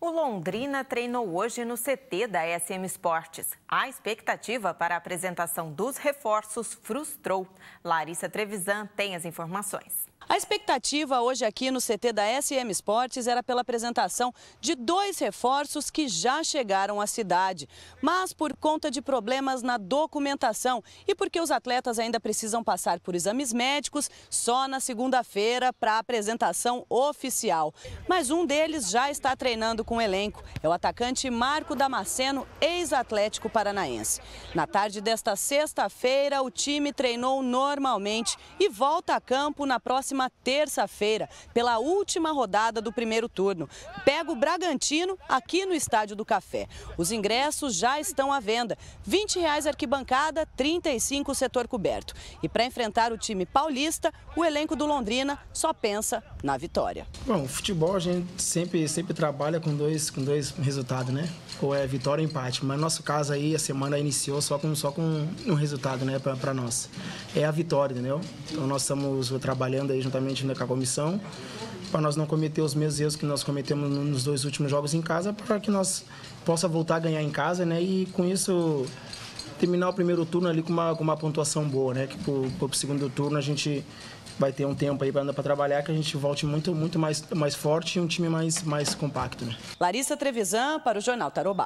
O Londrina treinou hoje no CT da SM Esportes. A expectativa para a apresentação dos reforços frustrou. Larissa Trevisan tem as informações. A expectativa hoje aqui no CT da SM Esportes era pela apresentação de dois reforços que já chegaram à cidade. Mas por conta de problemas na documentação e porque os atletas ainda precisam passar por exames médicos, só na segunda-feira para a apresentação oficial. Mas um deles já está treinando com o elenco. É o atacante Marco Damasceno, ex-atlético paranaense. Na tarde desta sexta-feira, o time treinou normalmente e volta a campo na próxima próxima terça-feira, pela última rodada do primeiro turno. Pega o Bragantino aqui no Estádio do Café. Os ingressos já estão à venda. R$ 20,00 arquibancada, R$ 35,00 setor coberto. E para enfrentar o time paulista, o elenco do Londrina só pensa na vitória. Bom, futebol a gente sempre, sempre trabalha com dois, com dois resultados, né? Ou é vitória ou empate. Mas no nosso caso aí, a semana iniciou só com, só com um resultado, né, para nós. É a vitória, entendeu? Então nós estamos trabalhando aí juntamente com a comissão, para nós não cometer os mesmos erros que nós cometemos nos dois últimos jogos em casa, para que nós possa voltar a ganhar em casa, né? E com isso terminar o primeiro turno ali com uma, com uma pontuação boa, né? Que pro, o segundo turno a gente vai ter um tempo aí para trabalhar que a gente volte muito muito mais mais forte e um time mais mais compacto. Né? Larissa Trevisan para o Jornal Tarobá.